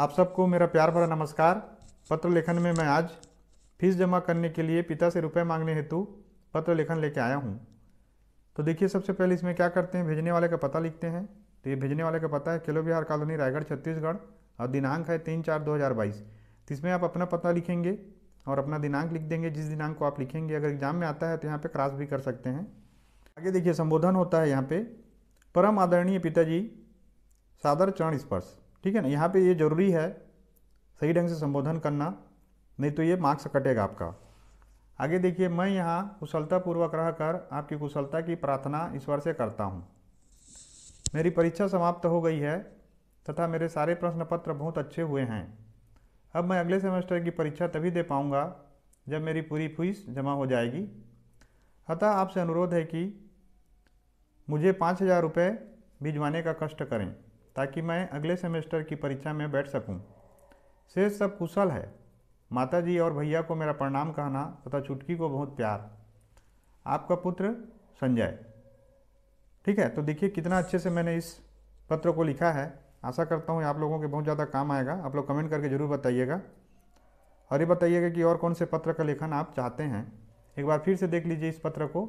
आप सबको मेरा प्यार भरा नमस्कार पत्र लेखन में मैं आज फीस जमा करने के लिए पिता से रुपए मांगने हेतु पत्र लेखन लेके आया हूँ तो देखिए सबसे पहले इसमें क्या करते हैं भेजने वाले का पता लिखते हैं तो ये भेजने वाले का पता है केलो बिहार कॉलोनी रायगढ़ छत्तीसगढ़ और दिनांक है तीन चार दो हज़ार बाईस तो इसमें आप अपना पता लिखेंगे और अपना दिनांक लिख देंगे जिस दिनांक को आप लिखेंगे अगर एग्जाम में आता है तो यहाँ पर क्रॉस भी कर सकते हैं आगे देखिए संबोधन होता है यहाँ पर परम आदरणीय पिताजी सादर चरण स्पर्श ठीक है ना यहाँ पे ये ज़रूरी है सही ढंग से संबोधन करना नहीं तो ये मार्क्स कटेगा आपका आगे देखिए मैं यहाँ कुशलतापूर्वक रहकर आपकी कुशलता की प्रार्थना ईश्वर से करता हूँ मेरी परीक्षा समाप्त हो गई है तथा मेरे सारे प्रश्न पत्र बहुत अच्छे हुए हैं अब मैं अगले सेमेस्टर की परीक्षा तभी दे पाऊँगा जब मेरी पूरी फीस जमा हो जाएगी अतः आपसे अनुरोध है कि मुझे पाँच हज़ार रुपये भिजवाने का कष्ट करें ताकि मैं अगले सेमेस्टर की परीक्षा में बैठ सकूं। शेष सब कुशल है माताजी और भैया को मेरा प्रणाम कहना तथा चुटकी को बहुत प्यार आपका पुत्र संजय ठीक है तो देखिए कितना अच्छे से मैंने इस पत्र को लिखा है आशा करता हूँ आप लोगों के बहुत ज़्यादा काम आएगा आप लोग कमेंट करके ज़रूर बताइएगा और ये बताइएगा कि और कौन से पत्र का लेखन आप चाहते हैं एक बार फिर से देख लीजिए इस पत्र को